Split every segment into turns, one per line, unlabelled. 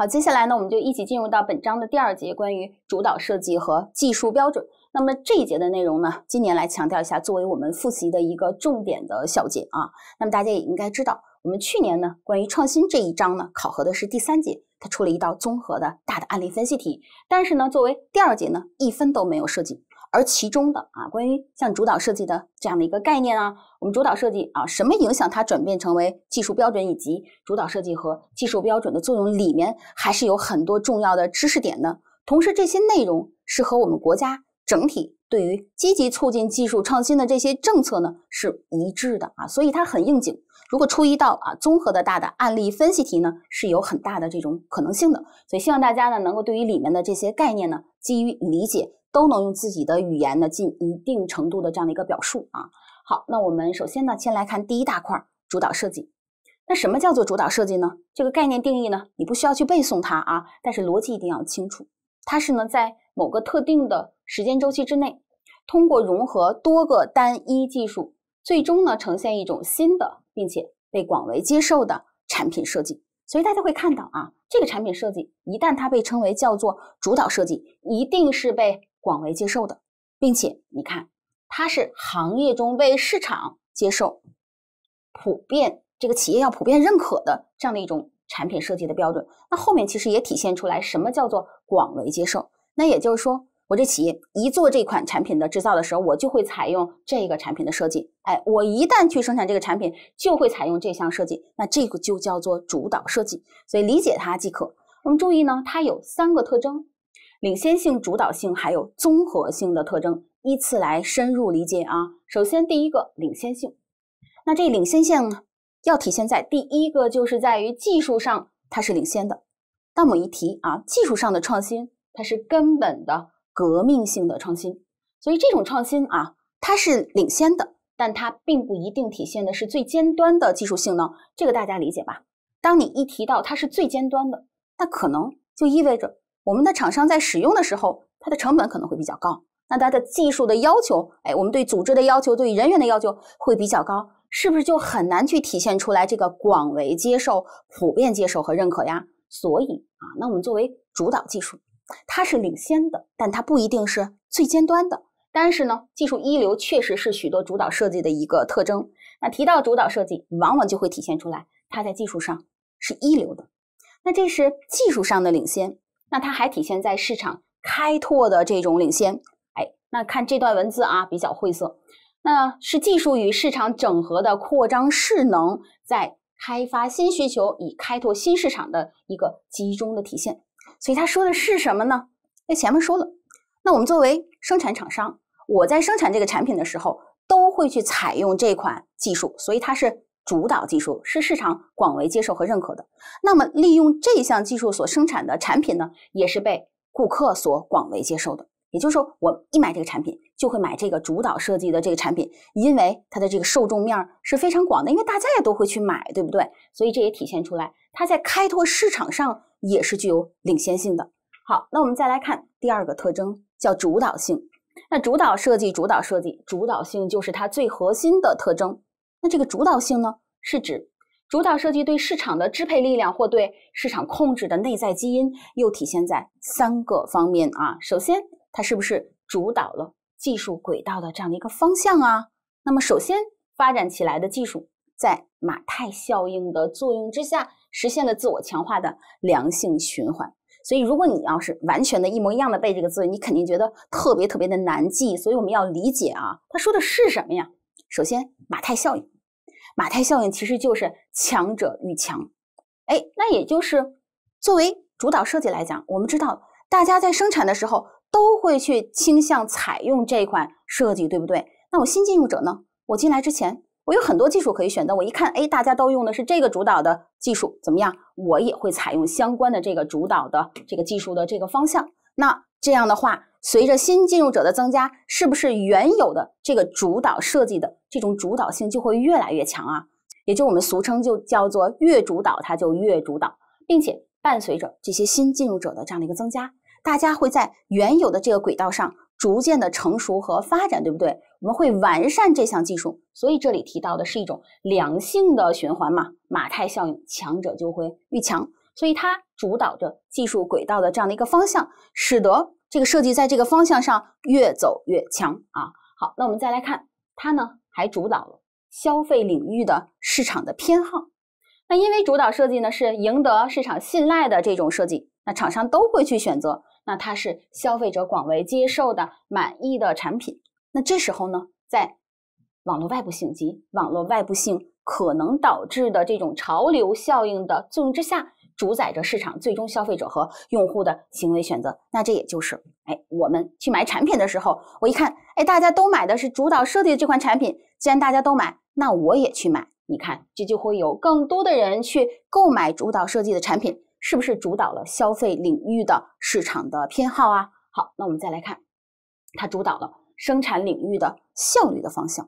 好，接下来呢，我们就一起进入到本章的第二节，关于主导设计和技术标准。那么这一节的内容呢，今年来强调一下，作为我们复习的一个重点的小节啊。那么大家也应该知道，我们去年呢，关于创新这一章呢，考核的是第三节，它出了一道综合的大的案例分析题。但是呢，作为第二节呢，一分都没有涉及。而其中的啊，关于像主导设计的这样的一个概念啊，我们主导设计啊，什么影响它转变成为技术标准，以及主导设计和技术标准的作用，里面还是有很多重要的知识点呢。同时，这些内容是和我们国家整体对于积极促进技术创新的这些政策呢是一致的啊，所以它很应景。如果出一道啊综合的大的案例分析题呢，是有很大的这种可能性的。所以，希望大家呢能够对于里面的这些概念呢基于理解。都能用自己的语言呢，进一定程度的这样的一个表述啊。好，那我们首先呢，先来看第一大块主导设计。那什么叫做主导设计呢？这个概念定义呢，你不需要去背诵它啊，但是逻辑一定要清楚。它是呢，在某个特定的时间周期之内，通过融合多个单一技术，最终呢呈现一种新的并且被广为接受的产品设计。所以大家会看到啊，这个产品设计一旦它被称为叫做主导设计，一定是被。广为接受的，并且你看，它是行业中被市场接受、普遍，这个企业要普遍认可的这样的一种产品设计的标准。那后面其实也体现出来什么叫做广为接受？那也就是说，我这企业一做这款产品的制造的时候，我就会采用这个产品的设计。哎，我一旦去生产这个产品，就会采用这项设计。那这个就叫做主导设计。所以理解它即可。我们注意呢，它有三个特征。领先性、主导性还有综合性的特征，依次来深入理解啊。首先，第一个领先性，那这领先性要体现在第一个，就是在于技术上它是领先的。那我们一提啊，技术上的创新，它是根本的革命性的创新，所以这种创新啊，它是领先的，但它并不一定体现的是最尖端的技术性能，这个大家理解吧？当你一提到它是最尖端的，那可能就意味着。我们的厂商在使用的时候，它的成本可能会比较高，那它的技术的要求，哎，我们对组织的要求、对人员的要求会比较高，是不是就很难去体现出来这个广为接受、普遍接受和认可呀？所以啊，那我们作为主导技术，它是领先的，但它不一定是最尖端的。但是呢，技术一流确实是许多主导设计的一个特征。那提到主导设计，往往就会体现出来，它在技术上是一流的。那这是技术上的领先。那它还体现在市场开拓的这种领先，哎，那看这段文字啊，比较晦涩，那是技术与市场整合的扩张势能在开发新需求、以开拓新市场的一个集中的体现。所以他说的是什么呢？那前面说了，那我们作为生产厂商，我在生产这个产品的时候，都会去采用这款技术，所以它是。主导技术是市场广为接受和认可的，那么利用这项技术所生产的产品呢，也是被顾客所广为接受的。也就是说，我一买这个产品，就会买这个主导设计的这个产品，因为它的这个受众面是非常广的，因为大家也都会去买，对不对？所以这也体现出来，它在开拓市场上也是具有领先性的。好，那我们再来看第二个特征，叫主导性。那主导设计，主导设计，主导性就是它最核心的特征。那这个主导性呢，是指主导设计对市场的支配力量或对市场控制的内在基因，又体现在三个方面啊。首先，它是不是主导了技术轨道的这样的一个方向啊？那么，首先发展起来的技术，在马太效应的作用之下，实现了自我强化的良性循环。所以，如果你要是完全的一模一样的背这个字，你肯定觉得特别特别的难记。所以，我们要理解啊，他说的是什么呀？首先，马太效应。马太效应其实就是强者愈强。哎，那也就是作为主导设计来讲，我们知道，大家在生产的时候都会去倾向采用这款设计，对不对？那我新进入者呢？我进来之前，我有很多技术可以选择。我一看，哎，大家都用的是这个主导的技术，怎么样？我也会采用相关的这个主导的这个技术的这个方向。那这样的话。随着新进入者的增加，是不是原有的这个主导设计的这种主导性就会越来越强啊？也就我们俗称就叫做越主导它就越主导，并且伴随着这些新进入者的这样的一个增加，大家会在原有的这个轨道上逐渐的成熟和发展，对不对？我们会完善这项技术，所以这里提到的是一种良性的循环嘛？马太效应，强者就会愈强，所以它主导着技术轨道的这样的一个方向，使得。这个设计在这个方向上越走越强啊！好，那我们再来看，它呢还主导了消费领域的市场的偏好。那因为主导设计呢是赢得市场信赖的这种设计，那厂商都会去选择。那它是消费者广为接受的满意的产品。那这时候呢，在网络外部性及网络外部性可能导致的这种潮流效应的作用之下。主宰着市场最终消费者和用户的行为选择，那这也就是，哎，我们去买产品的时候，我一看，哎，大家都买的是主导设计的这款产品，既然大家都买，那我也去买。你看，这就会有更多的人去购买主导设计的产品，是不是主导了消费领域的市场的偏好啊？好，那我们再来看，它主导了生产领域的效率的方向。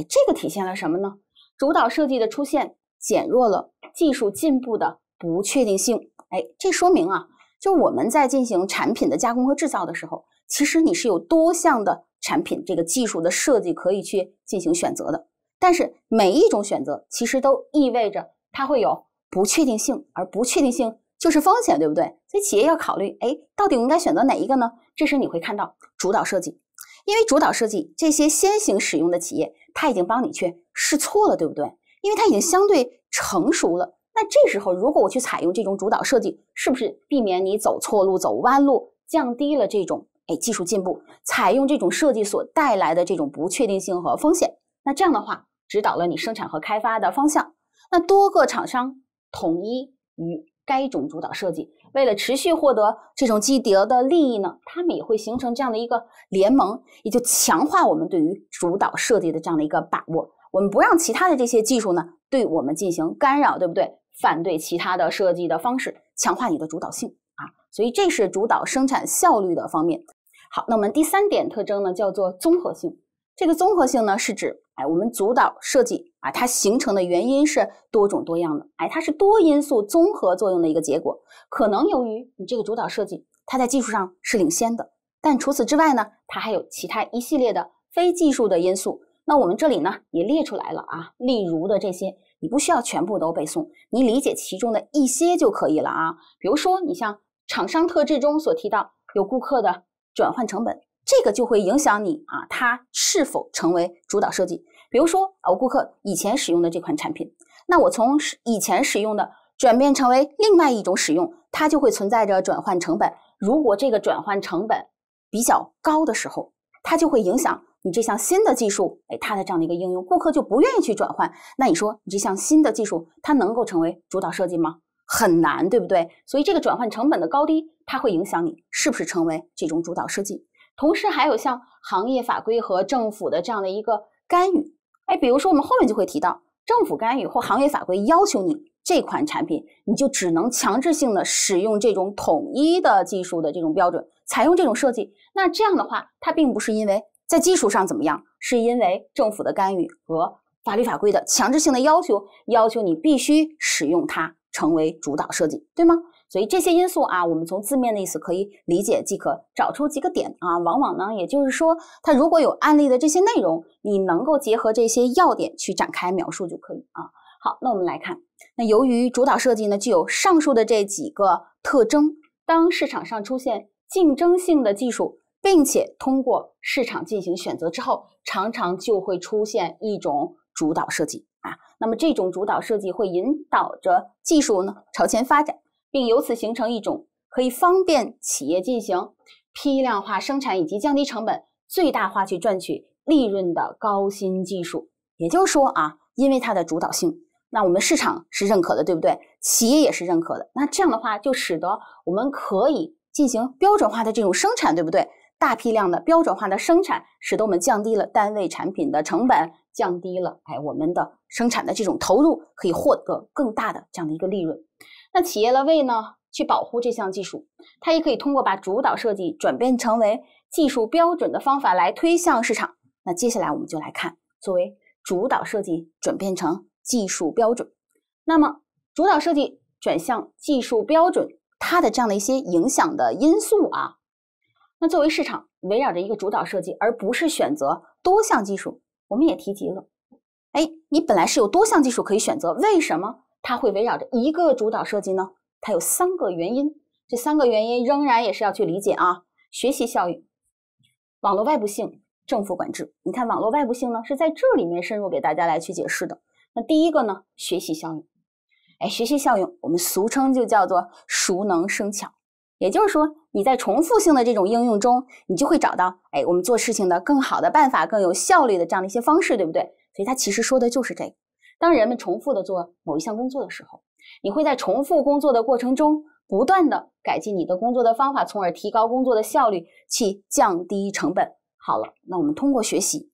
哎，这个体现了什么呢？主导设计的出现减弱了技术进步的。不确定性，哎，这说明啊，就我们在进行产品的加工和制造的时候，其实你是有多项的产品这个技术的设计可以去进行选择的。但是每一种选择其实都意味着它会有不确定性，而不确定性就是风险，对不对？所以企业要考虑，哎，到底我应该选择哪一个呢？这时你会看到主导设计，因为主导设计这些先行使用的企业，它已经帮你去试错了，对不对？因为它已经相对成熟了。那这时候，如果我去采用这种主导设计，是不是避免你走错路、走弯路，降低了这种哎技术进步？采用这种设计所带来的这种不确定性和风险，那这样的话，指导了你生产和开发的方向。那多个厂商统一于该种主导设计，为了持续获得这种既得的利益呢？他们也会形成这样的一个联盟，也就强化我们对于主导设计的这样的一个把握。我们不让其他的这些技术呢，对我们进行干扰，对不对？反对其他的设计的方式，强化你的主导性啊，所以这是主导生产效率的方面。好，那我们第三点特征呢，叫做综合性。这个综合性呢，是指哎，我们主导设计啊，它形成的原因是多种多样的，哎，它是多因素综合作用的一个结果。可能由于你这个主导设计，它在技术上是领先的，但除此之外呢，它还有其他一系列的非技术的因素。那我们这里呢，也列出来了啊，例如的这些。你不需要全部都背诵，你理解其中的一些就可以了啊。比如说，你像厂商特质中所提到有顾客的转换成本，这个就会影响你啊，它是否成为主导设计。比如说，我顾客以前使用的这款产品，那我从以前使用的转变成为另外一种使用，它就会存在着转换成本。如果这个转换成本比较高的时候，它就会影响。你这项新的技术，哎，它的这样的一个应用，顾客就不愿意去转换。那你说，你这项新的技术，它能够成为主导设计吗？很难，对不对？所以这个转换成本的高低，它会影响你是不是成为这种主导设计。同时还有像行业法规和政府的这样的一个干预，哎，比如说我们后面就会提到，政府干预或行业法规要求你这款产品，你就只能强制性的使用这种统一的技术的这种标准，采用这种设计。那这样的话，它并不是因为。在基础上怎么样？是因为政府的干预和法律法规的强制性的要求，要求你必须使用它成为主导设计，对吗？所以这些因素啊，我们从字面的意思可以理解即可，找出几个点啊。往往呢，也就是说，它如果有案例的这些内容，你能够结合这些要点去展开描述就可以啊。好，那我们来看，那由于主导设计呢具有上述的这几个特征，当市场上出现竞争性的技术。并且通过市场进行选择之后，常常就会出现一种主导设计啊。那么这种主导设计会引导着技术呢朝前发展，并由此形成一种可以方便企业进行批量化生产以及降低成本、最大化去赚取利润的高新技术。也就是说啊，因为它的主导性，那我们市场是认可的，对不对？企业也是认可的。那这样的话，就使得我们可以进行标准化的这种生产，对不对？大批量的标准化的生产，使得我们降低了单位产品的成本，降低了哎我们的生产的这种投入，可以获得更大的这样的一个利润。那企业了为呢去保护这项技术，它也可以通过把主导设计转变成为技术标准的方法来推向市场。那接下来我们就来看作为主导设计转变成技术标准，那么主导设计转向技术标准它的这样的一些影响的因素啊。那作为市场围绕着一个主导设计，而不是选择多项技术，我们也提及了。哎，你本来是有多项技术可以选择，为什么它会围绕着一个主导设计呢？它有三个原因，这三个原因仍然也是要去理解啊。学习效应、网络外部性、政府管制。你看，网络外部性呢是在这里面深入给大家来去解释的。那第一个呢，学习效应。哎，学习效应，我们俗称就叫做熟能生巧。也就是说，你在重复性的这种应用中，你就会找到，哎，我们做事情的更好的办法，更有效率的这样的一些方式，对不对？所以它其实说的就是这个：当人们重复的做某一项工作的时候，你会在重复工作的过程中不断的改进你的工作的方法，从而提高工作的效率，去降低成本。好了，那我们通过学习，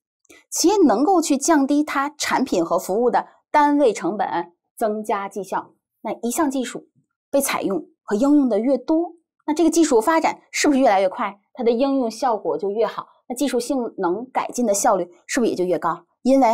企业能够去降低它产品和服务的单位成本，增加绩效。那一项技术被采用和应用的越多，那这个技术发展是不是越来越快？它的应用效果就越好。那技术性能改进的效率是不是也就越高？因为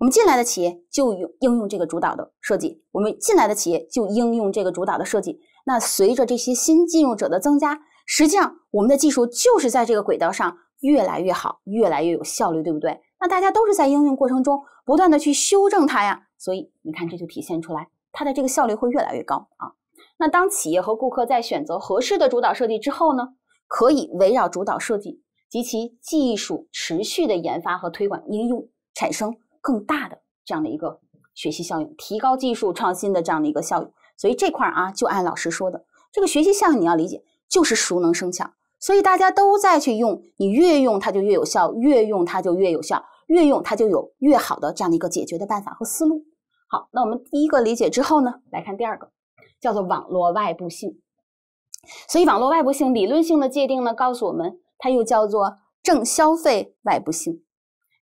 我们进来的企业就应用这个主导的设计，我们进来的企业就应用这个主导的设计。那随着这些新进入者的增加，实际上我们的技术就是在这个轨道上越来越好，越来越有效率，对不对？那大家都是在应用过程中不断的去修正它呀。所以你看，这就体现出来它的这个效率会越来越高啊。那当企业和顾客在选择合适的主导设计之后呢，可以围绕主导设计及其技术持续的研发和推广应用，产生更大的这样的一个学习效应，提高技术创新的这样的一个效应。所以这块啊，就按老师说的，这个学习效应你要理解，就是熟能生巧。所以大家都在去用，你越用它就越有效，越用它就越有效，越用它就有越好的这样的一个解决的办法和思路。好，那我们第一个理解之后呢，来看第二个。叫做网络外部性，所以网络外部性理论性的界定呢，告诉我们它又叫做正消费外部性。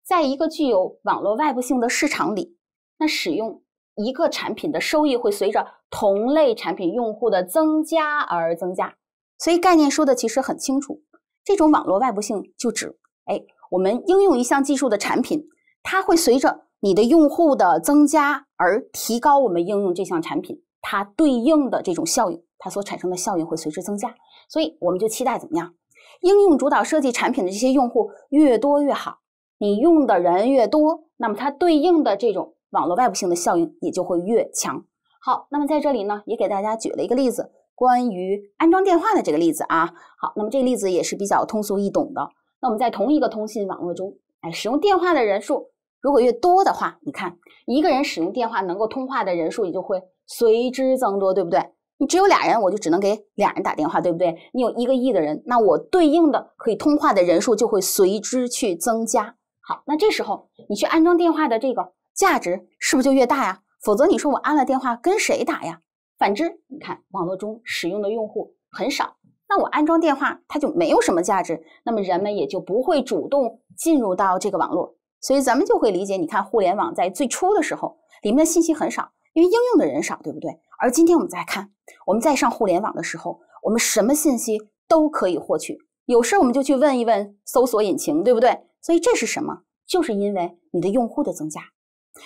在一个具有网络外部性的市场里，那使用一个产品的收益会随着同类产品用户的增加而增加。所以概念说的其实很清楚，这种网络外部性就指，哎，我们应用一项技术的产品，它会随着你的用户的增加而提高我们应用这项产品。它对应的这种效应，它所产生的效应会随之增加，所以我们就期待怎么样？应用主导设计产品的这些用户越多越好，你用的人越多，那么它对应的这种网络外部性的效应也就会越强。好，那么在这里呢，也给大家举了一个例子，关于安装电话的这个例子啊。好，那么这个例子也是比较通俗易懂的。那我们在同一个通信网络中，哎，使用电话的人数如果越多的话，你看，一个人使用电话能够通话的人数也就会。随之增多，对不对？你只有俩人，我就只能给俩人打电话，对不对？你有一个亿的人，那我对应的可以通话的人数就会随之去增加。好，那这时候你去安装电话的这个价值是不是就越大呀？否则你说我安了电话跟谁打呀？反之，你看网络中使用的用户很少，那我安装电话它就没有什么价值，那么人们也就不会主动进入到这个网络。所以咱们就会理解，你看互联网在最初的时候里面的信息很少。因为应用的人少，对不对？而今天我们再看，我们在上互联网的时候，我们什么信息都可以获取，有事我们就去问一问搜索引擎，对不对？所以这是什么？就是因为你的用户的增加，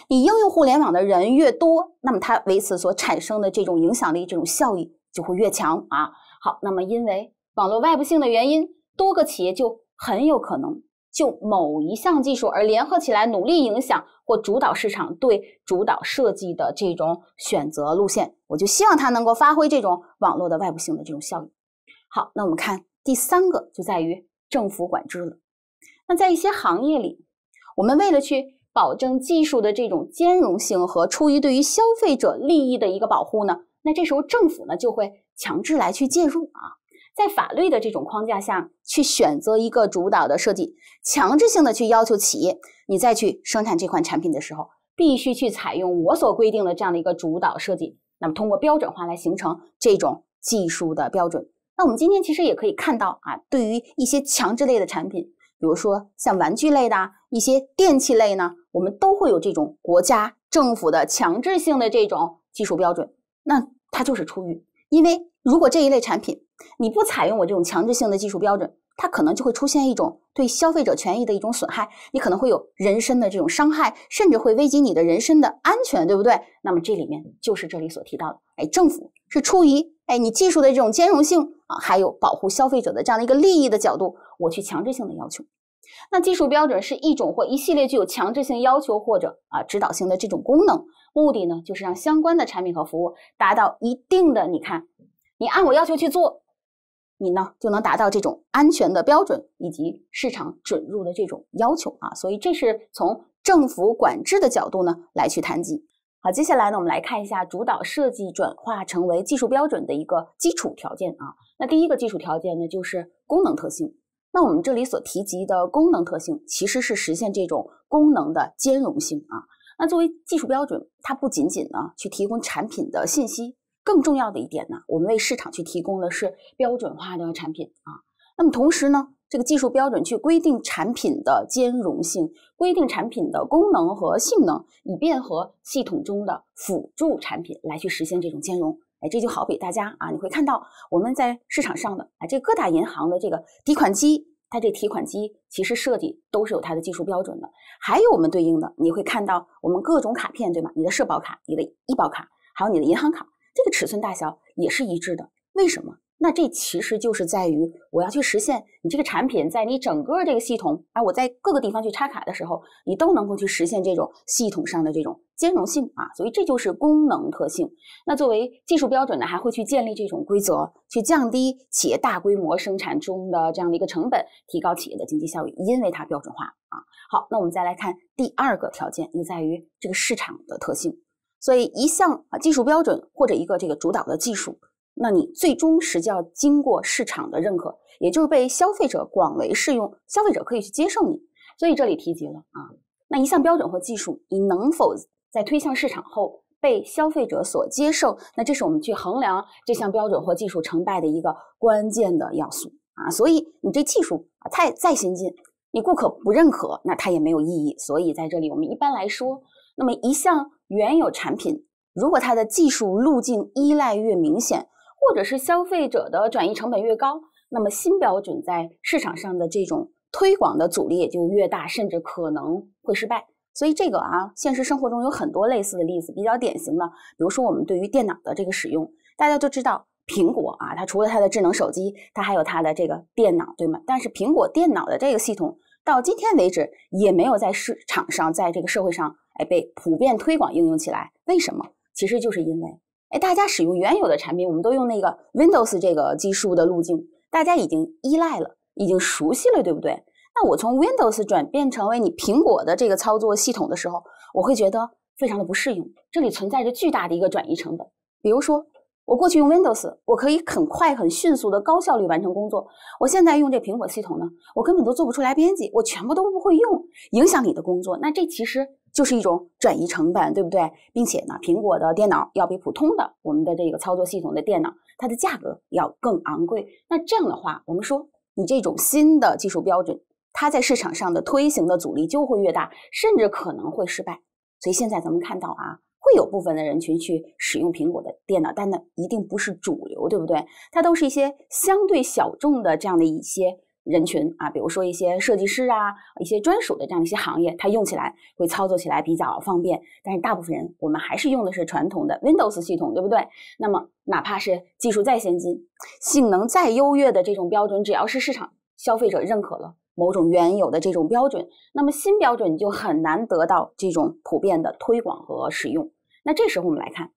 你应用互联网的人越多，那么它为此所产生的这种影响力、这种效益就会越强啊。好，那么因为网络外部性的原因，多个企业就很有可能。就某一项技术而联合起来努力影响或主导市场对主导设计的这种选择路线，我就希望它能够发挥这种网络的外部性的这种效应。好，那我们看第三个，就在于政府管制了。那在一些行业里，我们为了去保证技术的这种兼容性和出于对于消费者利益的一个保护呢，那这时候政府呢就会强制来去介入啊。在法律的这种框架下，去选择一个主导的设计，强制性的去要求企业，你再去生产这款产品的时候，必须去采用我所规定的这样的一个主导设计。那么，通过标准化来形成这种技术的标准。那我们今天其实也可以看到啊，对于一些强制类的产品，比如说像玩具类的一些电器类呢，我们都会有这种国家政府的强制性的这种技术标准。那它就是出于，因为如果这一类产品，你不采用我这种强制性的技术标准，它可能就会出现一种对消费者权益的一种损害，你可能会有人身的这种伤害，甚至会危及你的人身的安全，对不对？那么这里面就是这里所提到的，哎，政府是出于哎你技术的这种兼容性啊，还有保护消费者的这样的一个利益的角度，我去强制性的要求。那技术标准是一种或一系列具有强制性要求或者啊指导性的这种功能，目的呢就是让相关的产品和服务达到一定的，你看，你按我要求去做。你呢就能达到这种安全的标准以及市场准入的这种要求啊，所以这是从政府管制的角度呢来去谈及。好，接下来呢我们来看一下主导设计转化成为技术标准的一个基础条件啊。那第一个基础条件呢就是功能特性。那我们这里所提及的功能特性其实是实现这种功能的兼容性啊。那作为技术标准，它不仅仅呢去提供产品的信息。更重要的一点呢，我们为市场去提供的是标准化的产品啊。那么同时呢，这个技术标准去规定产品的兼容性，规定产品的功能和性能，以便和系统中的辅助产品来去实现这种兼容。哎，这就好比大家啊，你会看到我们在市场上的啊，这各大银行的这个提款机，它这提款机其实设计都是有它的技术标准的。还有我们对应的，你会看到我们各种卡片对吧？你的社保卡、你的医保卡，还有你的银行卡。这个尺寸大小也是一致的，为什么？那这其实就是在于我要去实现你这个产品在你整个这个系统，啊，我在各个地方去插卡的时候，你都能够去实现这种系统上的这种兼容性啊，所以这就是功能特性。那作为技术标准呢，还会去建立这种规则，去降低企业大规模生产中的这样的一个成本，提高企业的经济效益，因为它标准化啊。好，那我们再来看第二个条件，就在于这个市场的特性。所以，一项啊技术标准或者一个这个主导的技术，那你最终实际上经过市场的认可，也就是被消费者广为适用，消费者可以去接受你。所以这里提及了啊，那一项标准或技术，你能否在推向市场后被消费者所接受？那这是我们去衡量这项标准或技术成败的一个关键的要素啊。所以，你这技术啊，太再先进，你顾客不认可，那它也没有意义。所以在这里，我们一般来说。那么，一项原有产品，如果它的技术路径依赖越明显，或者是消费者的转移成本越高，那么新标准在市场上的这种推广的阻力也就越大，甚至可能会失败。所以，这个啊，现实生活中有很多类似的例子，比较典型的，比如说我们对于电脑的这个使用，大家都知道，苹果啊，它除了它的智能手机，它还有它的这个电脑，对吗？但是，苹果电脑的这个系统到今天为止，也没有在市场上，在这个社会上。哎，被普遍推广应用起来，为什么？其实就是因为，哎，大家使用原有的产品，我们都用那个 Windows 这个技术的路径，大家已经依赖了，已经熟悉了，对不对？那我从 Windows 转变成为你苹果的这个操作系统的时候，我会觉得非常的不适应，这里存在着巨大的一个转移成本。比如说。我过去用 Windows，我可以很快、很迅速的高效率完成工作。我现在用这苹果系统呢，我根本都做不出来编辑，我全部都不会用，影响你的工作。那这其实就是一种转移成本，对不对？并且呢，苹果的电脑要比普通的我们的这个操作系统的电脑，它的价格要更昂贵。那这样的话，我们说你这种新的技术标准，它在市场上的推行的阻力就会越大，甚至可能会失败。所以现在咱们看到啊。会有部分的人群去使用苹果的电脑，但那一定不是主流，对不对？它都是一些相对小众的这样的一些人群啊，比如说一些设计师啊，一些专属的这样一些行业，它用起来会操作起来比较方便。但是大部分人，我们还是用的是传统的 Windows 系统，对不对？那么，哪怕是技术再先进、性能再优越的这种标准，只要是市场消费者认可了某种原有的这种标准，那么新标准就很难得到这种普遍的推广和使用。那这时候我们来看，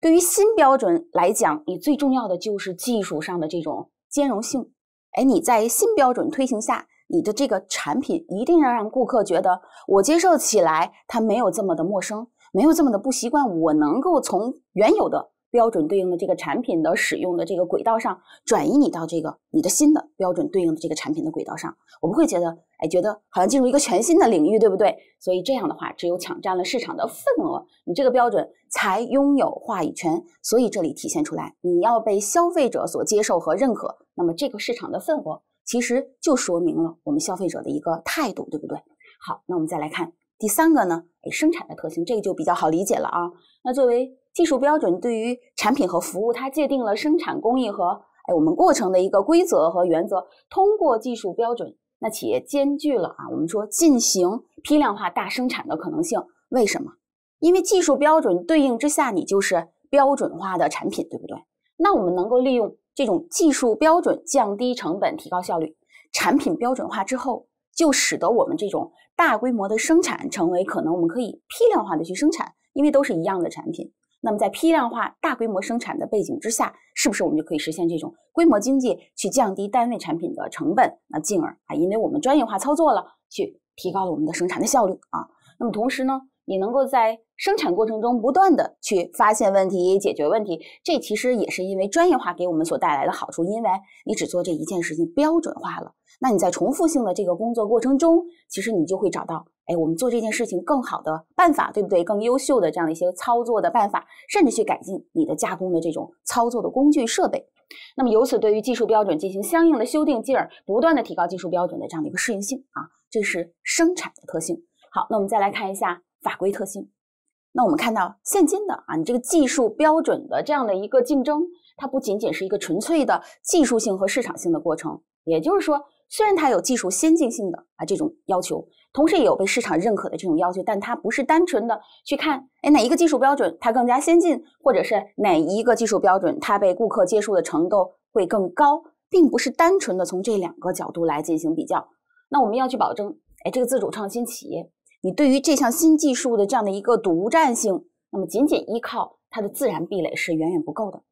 对于新标准来讲，你最重要的就是技术上的这种兼容性。哎，你在新标准推行下，你的这个产品一定要让顾客觉得我接受起来，他没有这么的陌生，没有这么的不习惯，我能够从原有的。标准对应的这个产品的使用的这个轨道上转移你到这个你的新的标准对应的这个产品的轨道上，我们会觉得哎，觉得好像进入一个全新的领域，对不对？所以这样的话，只有抢占了市场的份额，你这个标准才拥有话语权。所以这里体现出来，你要被消费者所接受和认可，那么这个市场的份额其实就说明了我们消费者的一个态度，对不对？好，那我们再来看第三个呢，哎，生产的特性，这个就比较好理解了啊。那作为技术标准对于产品和服务，它界定了生产工艺和哎我们过程的一个规则和原则。通过技术标准，那企业兼具了啊，我们说进行批量化大生产的可能性。为什么？因为技术标准对应之下，你就是标准化的产品，对不对？那我们能够利用这种技术标准降低成本、提高效率。产品标准化之后，就使得我们这种大规模的生产成为可能。我们可以批量化的去生产，因为都是一样的产品。那么，在批量化、大规模生产的背景之下，是不是我们就可以实现这种规模经济，去降低单位产品的成本？那进而啊，因为我们专业化操作了，去提高了我们的生产的效率啊。那么，同时呢？你能够在生产过程中不断的去发现问题、解决问题，这其实也是因为专业化给我们所带来的好处，因为你只做这一件事情，标准化了，那你在重复性的这个工作过程中，其实你就会找到，哎，我们做这件事情更好的办法，对不对？更优秀的这样一些操作的办法，甚至去改进你的加工的这种操作的工具设备，那么由此对于技术标准进行相应的修订，进而不断的提高技术标准的这样的一个适应性啊，这是生产的特性。好，那我们再来看一下。法规特性，那我们看到，现今的啊，你这个技术标准的这样的一个竞争，它不仅仅是一个纯粹的技术性和市场性的过程。也就是说，虽然它有技术先进性的啊这种要求，同时也有被市场认可的这种要求，但它不是单纯的去看，哎哪一个技术标准它更加先进，或者是哪一个技术标准它被顾客接受的程度会更高，并不是单纯的从这两个角度来进行比较。那我们要去保证，哎这个自主创新企业。你对于这项新技术的这样的一个独占性，那么仅仅依靠它的自然壁垒是远远不够的。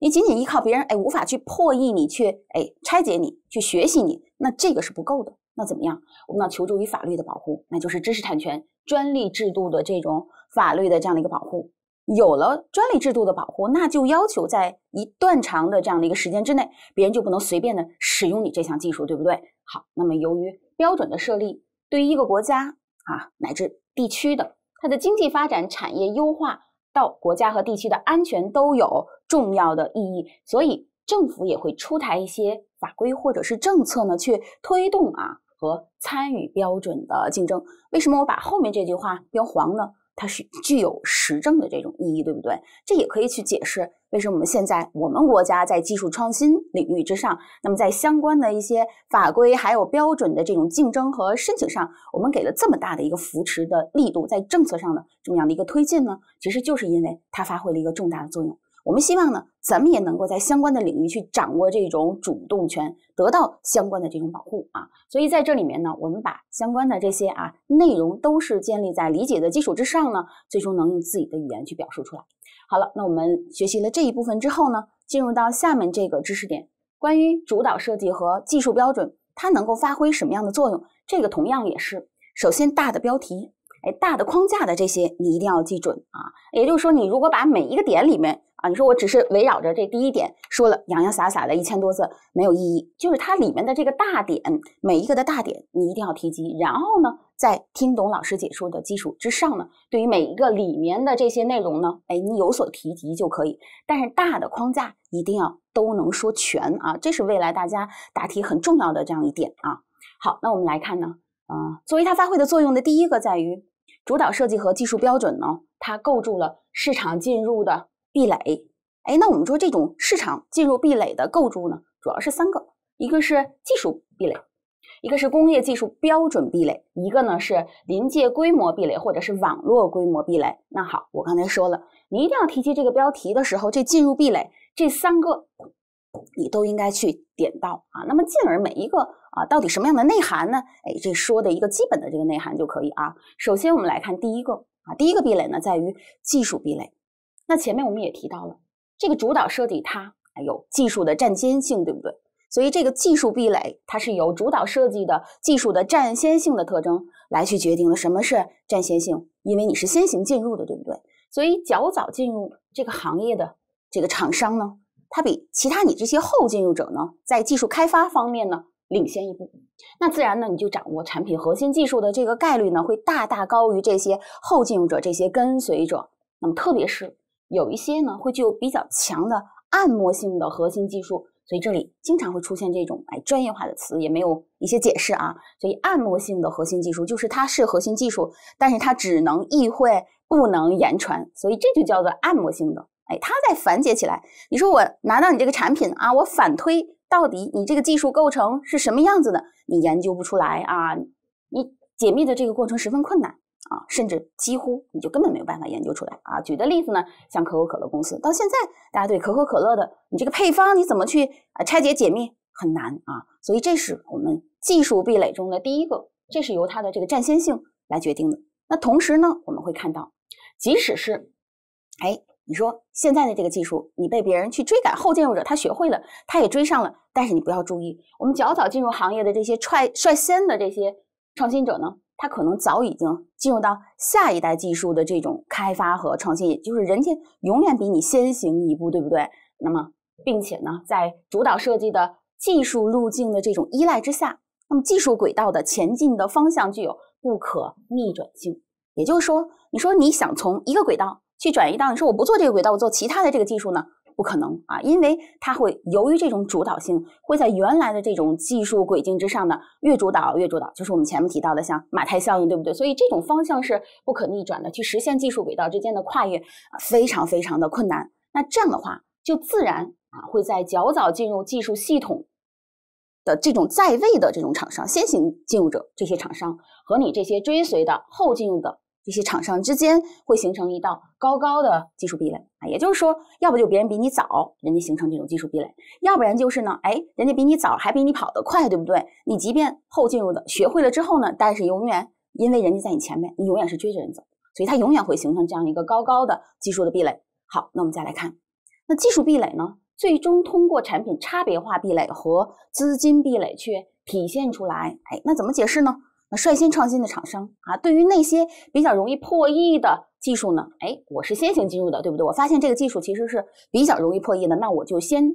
你仅仅依靠别人，哎，无法去破译你，去哎拆解你，去学习你，那这个是不够的。那怎么样？我们要求助于法律的保护，那就是知识产权专利制度的这种法律的这样的一个保护。有了专利制度的保护，那就要求在一段长的这样的一个时间之内，别人就不能随便的使用你这项技术，对不对？好，那么由于标准的设立，对于一个国家。啊，乃至地区的它的经济发展、产业优化到国家和地区的安全都有重要的意义，所以政府也会出台一些法规或者是政策呢，去推动啊和参与标准的竞争。为什么我把后面这句话标黄呢？它是具有实证的这种意义，对不对？这也可以去解释为什么我们现在我们国家在技术创新领域之上，那么在相关的一些法规还有标准的这种竞争和申请上，我们给了这么大的一个扶持的力度，在政策上的这么样的一个推进呢？其实就是因为它发挥了一个重大的作用。我们希望呢，咱们也能够在相关的领域去掌握这种主动权，得到相关的这种保护啊。所以在这里面呢，我们把相关的这些啊内容都是建立在理解的基础之上呢，最终能用自己的语言去表述出来。好了，那我们学习了这一部分之后呢，进入到下面这个知识点，关于主导设计和技术标准，它能够发挥什么样的作用？这个同样也是首先大的标题。哎，大的框架的这些你一定要记准啊！也就是说，你如果把每一个点里面啊，你说我只是围绕着这第一点说了洋洋洒洒的一千多字，没有意义。就是它里面的这个大点，每一个的大点你一定要提及。然后呢，在听懂老师解说的基础之上呢，对于每一个里面的这些内容呢，哎，你有所提及就可以。但是大的框架一定要都能说全啊！这是未来大家答题很重要的这样一点啊。好，那我们来看呢，啊，作为它发挥的作用的第一个在于。主导设计和技术标准呢？它构筑了市场进入的壁垒。哎，那我们说这种市场进入壁垒的构筑呢，主要是三个：一个是技术壁垒，一个是工业技术标准壁垒，一个呢是临界规模壁垒或者是网络规模壁垒。那好，我刚才说了，你一定要提及这个标题的时候，这进入壁垒这三个你都应该去点到啊。那么，进而每一个。啊，到底什么样的内涵呢？哎，这说的一个基本的这个内涵就可以啊。首先，我们来看第一个啊，第一个壁垒呢在于技术壁垒。那前面我们也提到了，这个主导设计它有技术的占先性，对不对？所以这个技术壁垒，它是由主导设计的技术的占先性的特征来去决定了什么是占先性，因为你是先行进入的，对不对？所以较早进入这个行业的这个厂商呢，它比其他你这些后进入者呢，在技术开发方面呢。领先一步，那自然呢，你就掌握产品核心技术的这个概率呢，会大大高于这些后进入者、这些跟随者。那么，特别是有一些呢，会具有比较强的按摩性的核心技术。所以，这里经常会出现这种哎专业化的词，也没有一些解释啊。所以，按摩性的核心技术就是它是核心技术，但是它只能意会不能言传，所以这就叫做按摩性的。哎，它在反解起来，你说我拿到你这个产品啊，我反推。到底你这个技术构成是什么样子的？你研究不出来啊！你解密的这个过程十分困难啊，甚至几乎你就根本没有办法研究出来啊！举的例子呢，像可口可乐公司，到现在大家对可口可乐的你这个配方，你怎么去啊拆解解密很难啊！所以这是我们技术壁垒中的第一个，这是由它的这个占先性来决定的。那同时呢，我们会看到，即使是哎。你说现在的这个技术，你被别人去追赶后进入者，他学会了，他也追上了。但是你不要注意，我们较早进入行业的这些率率先的这些创新者呢，他可能早已经进入到下一代技术的这种开发和创新，也就是人家永远比你先行一步，对不对？那么，并且呢，在主导设计的技术路径的这种依赖之下，那么技术轨道的前进的方向具有不可逆转性。也就是说，你说你想从一个轨道。去转移到你说我不做这个轨道，我做其他的这个技术呢？不可能啊，因为它会由于这种主导性，会在原来的这种技术轨迹之上呢，越主导越主导，就是我们前面提到的像马太效应，对不对？所以这种方向是不可逆转的，去实现技术轨道之间的跨越，非常非常的困难。那这样的话，就自然啊会在较早进入技术系统的这种在位的这种厂商先行进入者这些厂商和你这些追随的后进入的。这些厂商之间会形成一道高高的技术壁垒啊，也就是说，要不就别人比你早，人家形成这种技术壁垒；要不然就是呢，哎，人家比你早，还比你跑得快，对不对？你即便后进入的，学会了之后呢，但是永远因为人家在你前面，你永远是追着人走，所以它永远会形成这样一个高高的技术的壁垒。好，那我们再来看，那技术壁垒呢，最终通过产品差别化壁垒和资金壁垒去体现出来。哎，那怎么解释呢？率先创新的厂商啊，对于那些比较容易破译的技术呢，哎，我是先行进入的，对不对？我发现这个技术其实是比较容易破译的，那我就先。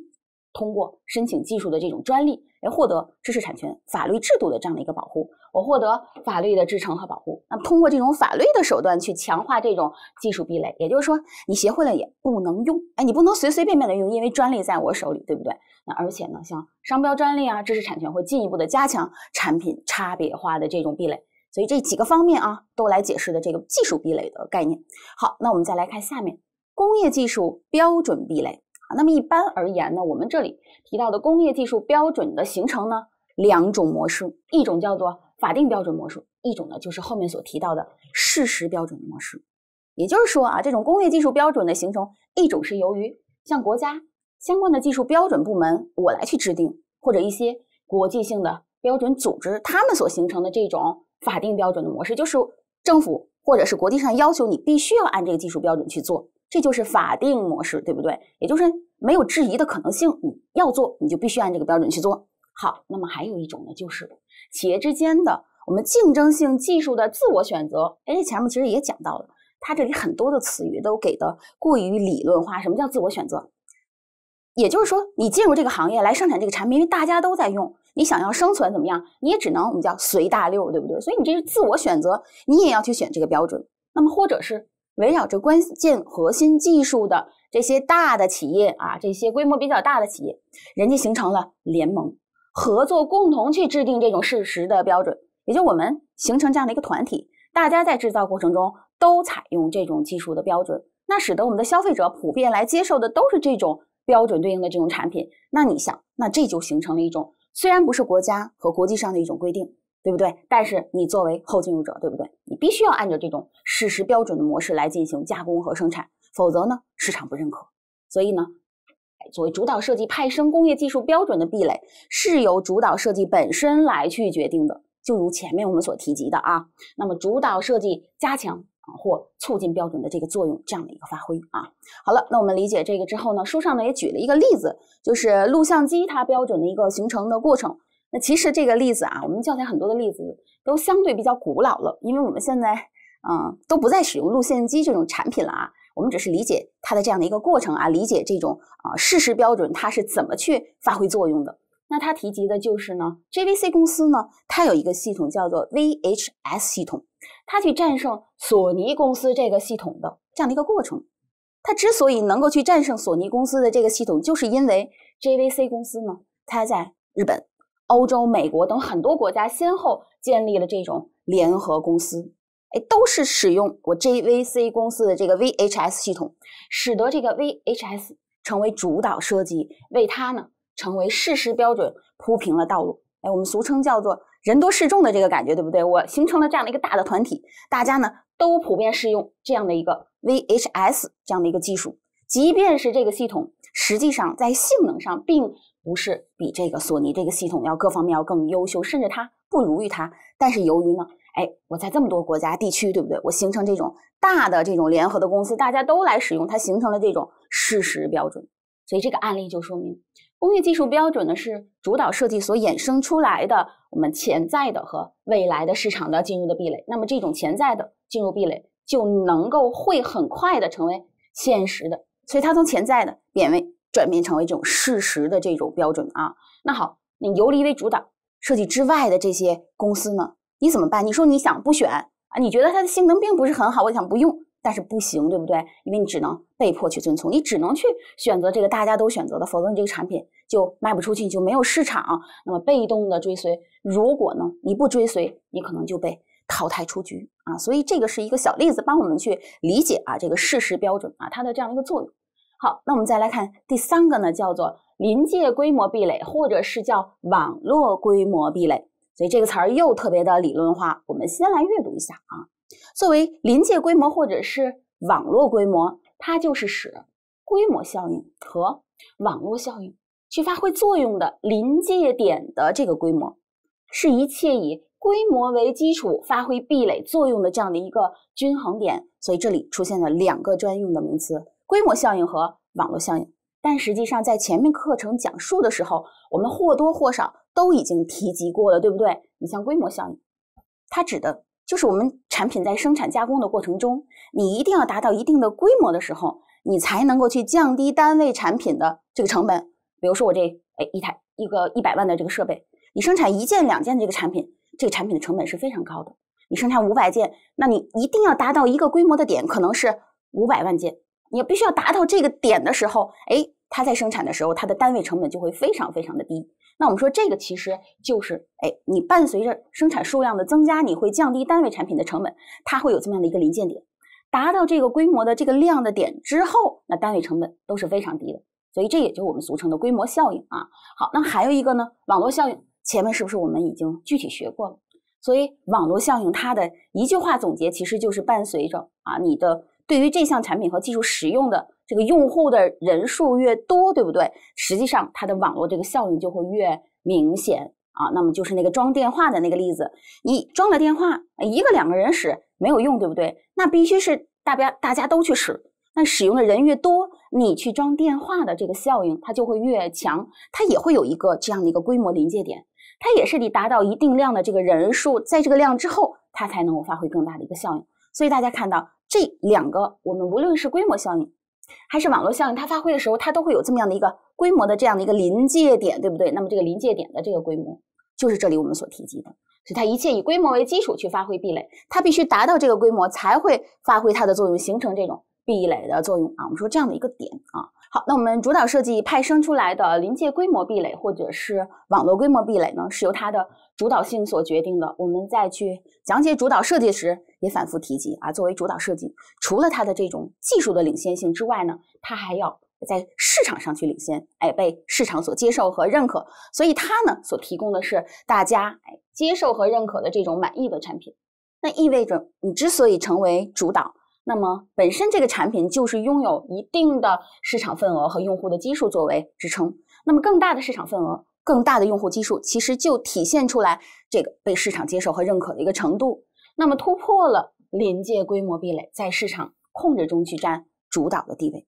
通过申请技术的这种专利来获得知识产权法律制度的这样的一个保护，我获得法律的支撑和保护。那通过这种法律的手段去强化这种技术壁垒，也就是说，你学会了也不能用，哎，你不能随随便便的用，因为专利在我手里，对不对？那而且呢，像商标、专利啊，知识产权会进一步的加强产品差别化的这种壁垒。所以这几个方面啊，都来解释的这个技术壁垒的概念。好，那我们再来看下面工业技术标准壁垒。那么一般而言呢，我们这里提到的工业技术标准的形成呢，两种模式，一种叫做法定标准模式，一种呢就是后面所提到的事实标准模式。也就是说啊，这种工业技术标准的形成，一种是由于像国家相关的技术标准部门我来去制定，或者一些国际性的标准组织他们所形成的这种法定标准的模式，就是政府或者是国际上要求你必须要按这个技术标准去做。这就是法定模式，对不对？也就是没有质疑的可能性，你要做，你就必须按这个标准去做。好，那么还有一种呢，就是企业之间的我们竞争性技术的自我选择。哎，前面其实也讲到了，它这里很多的词语都给的过于理论化。什么叫自我选择？也就是说，你进入这个行业来生产这个产品，因为大家都在用，你想要生存怎么样？你也只能我们叫随大流，对不对？所以你这是自我选择，你也要去选这个标准。那么或者是。围绕着关键核心技术的这些大的企业啊，这些规模比较大的企业，人家形成了联盟，合作共同去制定这种事实的标准，也就我们形成这样的一个团体，大家在制造过程中都采用这种技术的标准，那使得我们的消费者普遍来接受的都是这种标准对应的这种产品。那你想，那这就形成了一种虽然不是国家和国际上的一种规定。对不对？但是你作为后进入者，对不对？你必须要按照这种事实标准的模式来进行加工和生产，否则呢，市场不认可。所以呢，作为主导设计派生工业技术标准的壁垒，是由主导设计本身来去决定的。就如前面我们所提及的啊，那么主导设计加强或促进标准的这个作用，这样的一个发挥啊。好了，那我们理解这个之后呢，书上呢也举了一个例子，就是录像机它标准的一个形成的过程。那其实这个例子啊，我们教材很多的例子都相对比较古老了，因为我们现在嗯都不再使用录像机这种产品了啊。我们只是理解它的这样的一个过程啊，理解这种啊事实标准它是怎么去发挥作用的。那他提及的就是呢，JVC 公司呢，它有一个系统叫做 VHS 系统，它去战胜索尼公司这个系统的这样的一个过程。它之所以能够去战胜索尼公司的这个系统，就是因为 JVC 公司呢，它在日本。欧洲、美国等很多国家先后建立了这种联合公司，哎，都是使用我 JVC 公司的这个 VHS 系统，使得这个 VHS 成为主导设计，为它呢成为事实标准铺平了道路。哎，我们俗称叫做“人多势众”的这个感觉，对不对？我形成了这样的一个大的团体，大家呢都普遍适用这样的一个 VHS 这样的一个技术，即便是这个系统，实际上在性能上并。不是比这个索尼这个系统要各方面要更优秀，甚至它不如于它。但是由于呢，哎，我在这么多国家地区，对不对？我形成这种大的这种联合的公司，大家都来使用它，形成了这种事实标准。所以这个案例就说明，工业技术标准呢是主导设计所衍生出来的，我们潜在的和未来的市场的进入的壁垒。那么这种潜在的进入壁垒就能够会很快的成为现实的，所以它从潜在的变为。转变成为这种事实的这种标准啊，那好，你游离为主导设计之外的这些公司呢，你怎么办？你说你想不选啊？你觉得它的性能并不是很好，我想不用，但是不行，对不对？因为你只能被迫去遵从，你只能去选择这个大家都选择的，否则你这个产品就卖不出去，就没有市场。那么被动的追随，如果呢你不追随，你可能就被淘汰出局啊。所以这个是一个小例子，帮我们去理解啊这个事实标准啊它的这样一个作用。好，那我们再来看第三个呢，叫做临界规模壁垒，或者是叫网络规模壁垒。所以这个词儿又特别的理论化。我们先来阅读一下啊，作为临界规模或者是网络规模，它就是使规模效应和网络效应去发挥作用的临界点的这个规模，是一切以规模为基础发挥壁垒作用的这样的一个均衡点。所以这里出现了两个专用的名词。规模效应和网络效应，但实际上在前面课程讲述的时候，我们或多或少都已经提及过了，对不对？你像规模效应，它指的就是我们产品在生产加工的过程中，你一定要达到一定的规模的时候，你才能够去降低单位产品的这个成本。比如说我这哎一台一个一百万的这个设备，你生产一件两件这个产品，这个产品的成本是非常高的。你生产五百件，那你一定要达到一个规模的点，可能是五百万件。你必须要达到这个点的时候，哎，它在生产的时候，它的单位成本就会非常非常的低。那我们说这个其实就是，哎，你伴随着生产数量的增加，你会降低单位产品的成本，它会有这么样的一个临界点。达到这个规模的这个量的点之后，那单位成本都是非常低的。所以这也就我们俗称的规模效应啊。好，那还有一个呢，网络效应，前面是不是我们已经具体学过了？所以网络效应它的一句话总结其实就是伴随着啊你的。对于这项产品和技术使用的这个用户的人数越多，对不对？实际上，它的网络这个效应就会越明显啊。那么，就是那个装电话的那个例子，你装了电话，一个两个人使没有用，对不对？那必须是大家大家都去使。那使用的人越多，你去装电话的这个效应它就会越强，它也会有一个这样的一个规模临界点。它也是你达到一定量的这个人数，在这个量之后，它才能够发挥更大的一个效应。所以大家看到。这两个，我们无论是规模效应，还是网络效应，它发挥的时候，它都会有这么样的一个规模的这样的一个临界点，对不对？那么这个临界点的这个规模，就是这里我们所提及的，所以它一切以规模为基础去发挥壁垒，它必须达到这个规模才会发挥它的作用，形成这种壁垒的作用啊。我们说这样的一个点啊。好，那我们主导设计派生出来的临界规模壁垒或者是网络规模壁垒呢，是由它的主导性所决定的。我们再去讲解主导设计时，也反复提及啊。作为主导设计，除了它的这种技术的领先性之外呢，它还要在市场上去领先，哎，被市场所接受和认可。所以它呢，所提供的是大家哎接受和认可的这种满意的产品。那意味着你之所以成为主导。那么，本身这个产品就是拥有一定的市场份额和用户的基数作为支撑。那么，更大的市场份额、更大的用户基数，其实就体现出来这个被市场接受和认可的一个程度。那么，突破了临界规模壁垒，在市场控制中去占主导的地位。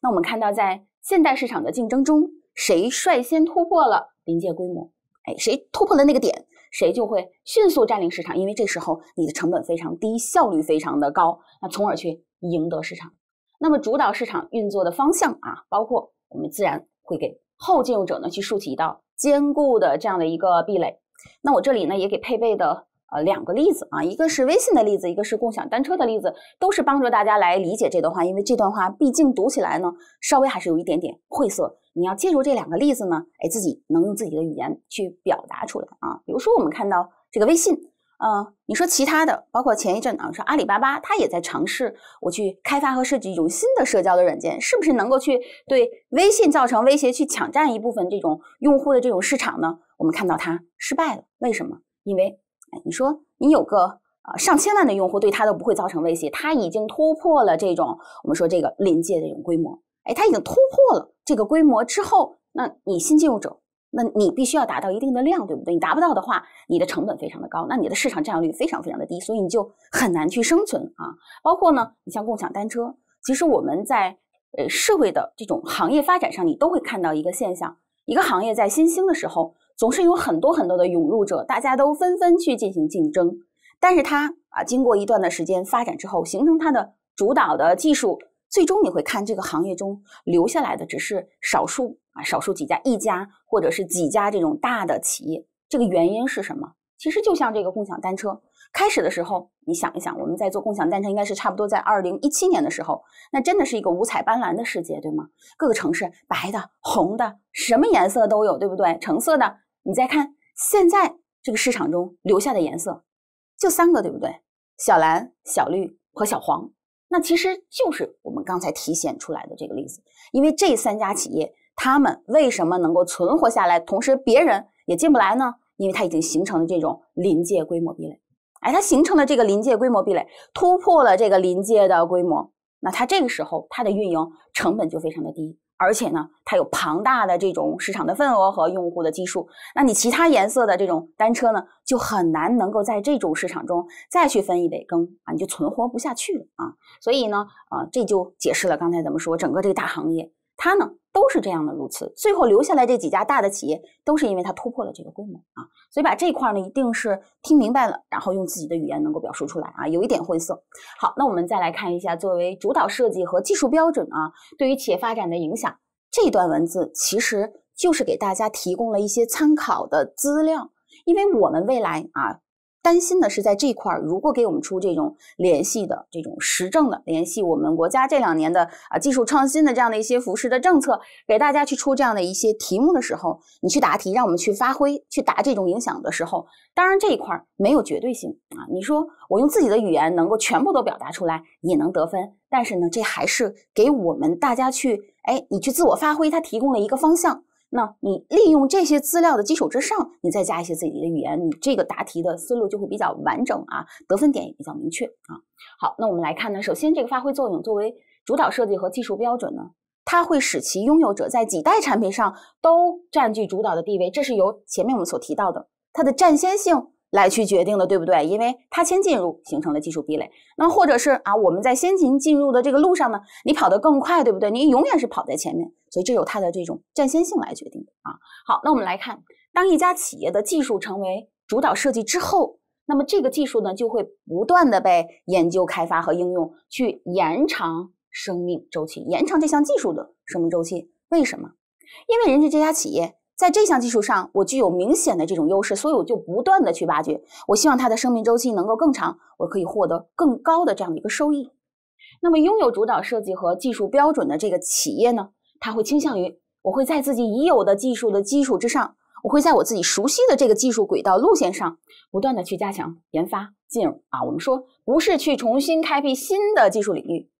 那我们看到，在现代市场的竞争中，谁率先突破了临界规模？哎，谁突破了那个点？谁就会迅速占领市场，因为这时候你的成本非常低，效率非常的高，那从而去赢得市场。那么主导市场运作的方向啊，包括我们自然会给后进入者呢去竖起一道坚固的这样的一个壁垒。那我这里呢也给配备的呃两个例子啊，一个是微信的例子，一个是共享单车的例子，都是帮助大家来理解这段话，因为这段话毕竟读起来呢稍微还是有一点点晦涩。你要借助这两个例子呢？哎，自己能用自己的语言去表达出来啊。比如说，我们看到这个微信，啊，你说其他的，包括前一阵啊，说阿里巴巴，它也在尝试我去开发和设计一种新的社交的软件，是不是能够去对微信造成威胁，去抢占一部分这种用户的这种市场呢？我们看到它失败了，为什么？因为，哎，你说你有个啊，上千万的用户，对它都不会造成威胁，它已经突破了这种我们说这个临界的这种规模，哎，它已经突破了。这个规模之后，那你新进入者，那你必须要达到一定的量，对不对？你达不到的话，你的成本非常的高，那你的市场占有率非常非常的低，所以你就很难去生存啊。包括呢，你像共享单车，其实我们在呃社会的这种行业发展上，你都会看到一个现象：一个行业在新兴的时候，总是有很多很多的涌入者，大家都纷纷去进行竞争，但是它啊，经过一段的时间发展之后，形成它的主导的技术。最终你会看这个行业中留下来的只是少数啊，少数几家一家或者是几家这种大的企业。这个原因是什么？其实就像这个共享单车，开始的时候你想一想，我们在做共享单车，应该是差不多在二零一七年的时候，那真的是一个五彩斑斓的世界，对吗？各个城市白的、红的，什么颜色都有，对不对？橙色的。你再看现在这个市场中留下的颜色，就三个，对不对？小蓝、小绿和小黄。那其实就是我们刚才体现出来的这个例子，因为这三家企业，他们为什么能够存活下来，同时别人也进不来呢？因为它已经形成了这种临界规模壁垒。哎，它形成了这个临界规模壁垒，突破了这个临界的规模，那它这个时候它的运营成本就非常的低。而且呢，它有庞大的这种市场的份额和用户的基数，那你其他颜色的这种单车呢，就很难能够在这种市场中再去分一杯羹啊，你就存活不下去了啊！所以呢，啊，这就解释了刚才怎么说，整个这个大行业。它呢都是这样的如此，最后留下来这几家大的企业，都是因为它突破了这个规模啊，所以把这块呢一定是听明白了，然后用自己的语言能够表述出来啊，有一点晦涩。好，那我们再来看一下作为主导设计和技术标准啊，对于企业发展的影响。这段文字其实就是给大家提供了一些参考的资料，因为我们未来啊。担心的是，在这块儿，如果给我们出这种联系的、这种实证的联系，我们国家这两年的啊技术创新的这样的一些扶持的政策，给大家去出这样的一些题目的时候，你去答题，让我们去发挥，去答这种影响的时候，当然这一块儿没有绝对性啊。你说我用自己的语言能够全部都表达出来，也能得分，但是呢，这还是给我们大家去，哎，你去自我发挥，它提供了一个方向。那你利用这些资料的基础之上，你再加一些自己的语言，你这个答题的思路就会比较完整啊，得分点也比较明确啊。好，那我们来看呢，首先这个发挥作用作为主导设计和技术标准呢，它会使其拥有者在几代产品上都占据主导的地位，这是由前面我们所提到的它的占先性。来去决定的，对不对？因为它先进入，形成了技术壁垒。那或者是啊，我们在先行进入的这个路上呢，你跑得更快，对不对？你永远是跑在前面，所以这有它的这种占先性来决定的啊。好，那我们来看，当一家企业的技术成为主导设计之后，那么这个技术呢，就会不断的被研究、开发和应用，去延长生命周期，延长这项技术的生命周期。为什么？因为人家这家企业。在这项技术上，我具有明显的这种优势，所以我就不断的去挖掘。我希望它的生命周期能够更长，我可以获得更高的这样的一个收益。那么，拥有主导设计和技术标准的这个企业呢，它会倾向于我会在自己已有的技术的基础之上，我会在我自己熟悉的这个技术轨道路线上，不断的去加强研发，进而啊，我们说不是去重新开辟新的技术领域。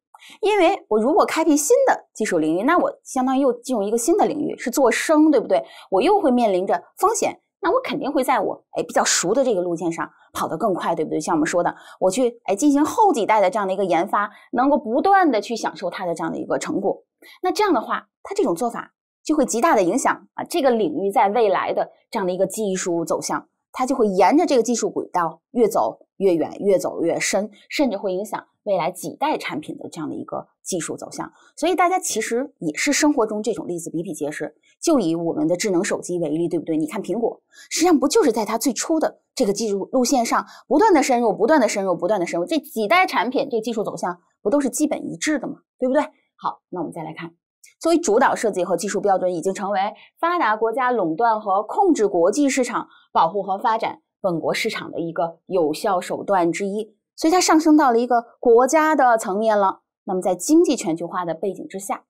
因为我如果开辟新的技术领域，那我相当于又进入一个新的领域，是做生，对不对？我又会面临着风险，那我肯定会在我哎比较熟的这个路线上跑得更快，对不对？像我们说的，我去哎进行后几代的这样的一个研发，能够不断的去享受它的这样的一个成果。那这样的话，它这种做法就会极大的影响啊这个领域在未来的这样的一个技术走向，它就会沿着这个技术轨道越走越远，越走越深，甚至会影响。未来几代产品的这样的一个技术走向，所以大家其实也是生活中这种例子比比皆是。就以我们的智能手机为例，对不对？你看苹果，实际上不就是在它最初的这个技术路线上不断的深入、不断的深入、不断的深入？这几代产品这技术走向不都是基本一致的吗？对不对？好，那我们再来看，作为主导设计和技术标准，已经成为发达国家垄断和控制国际市场、保护和发展本国市场的一个有效手段之一。所以它上升到了一个国家的层面了。那么在经济全球化的背景之下，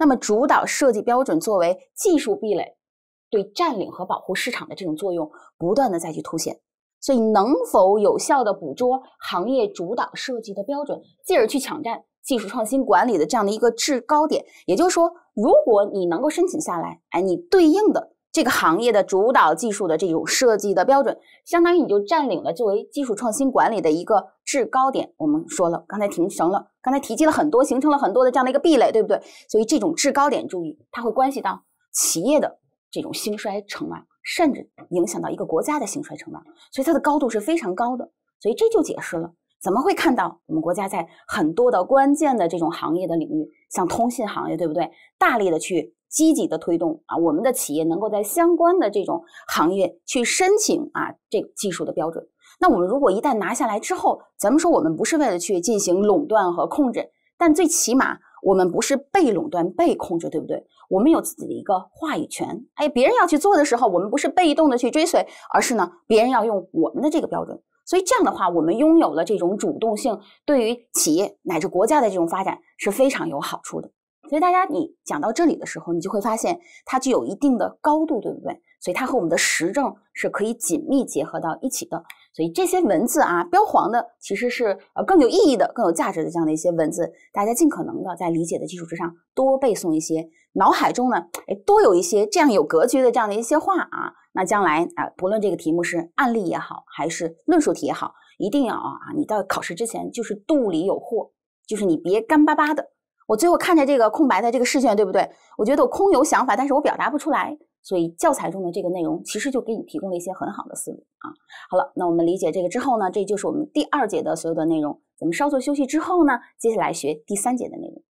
那么主导设计标准作为技术壁垒，对占领和保护市场的这种作用，不断的再去凸显。所以能否有效的捕捉行业主导设计的标准，进而去抢占技术创新管理的这样的一个制高点？也就是说，如果你能够申请下来，哎，你对应的。这个行业的主导技术的这种设计的标准，相当于你就占领了作为技术创新管理的一个制高点。我们说了，刚才提成了，刚才提及了很多，形成了很多的这样的一个壁垒，对不对？所以这种制高点，注意，它会关系到企业的这种兴衰成败，甚至影响到一个国家的兴衰成败。所以它的高度是非常高的。所以这就解释了。怎么会看到我们国家在很多的关键的这种行业的领域，像通信行业，对不对？大力的去积极的推动啊，我们的企业能够在相关的这种行业去申请啊这个技术的标准。那我们如果一旦拿下来之后，咱们说我们不是为了去进行垄断和控制，但最起码我们不是被垄断、被控制，对不对？我们有自己的一个话语权。哎，别人要去做的时候，我们不是被动的去追随，而是呢，别人要用我们的这个标准。所以这样的话，我们拥有了这种主动性，对于企业乃至国家的这种发展是非常有好处的。所以大家，你讲到这里的时候，你就会发现它具有一定的高度，对不对？所以它和我们的时政是可以紧密结合到一起的。所以这些文字啊，标黄的其实是呃更有意义的、更有价值的这样的一些文字，大家尽可能的在理解的基础之上多背诵一些，脑海中呢，哎，多有一些这样有格局的这样的一些话啊。那将来啊，不论这个题目是案例也好，还是论述题也好，一定要啊，你到考试之前就是肚里有货，就是你别干巴巴的。我最后看着这个空白的这个试卷，对不对？我觉得我空有想法，但是我表达不出来。所以教材中的这个内容，其实就给你提供了一些很好的思路啊。好了，那我们理解这个之后呢，这就是我们第二节的所有的内容。我们稍作休息之后呢，接下来学第三节的内容。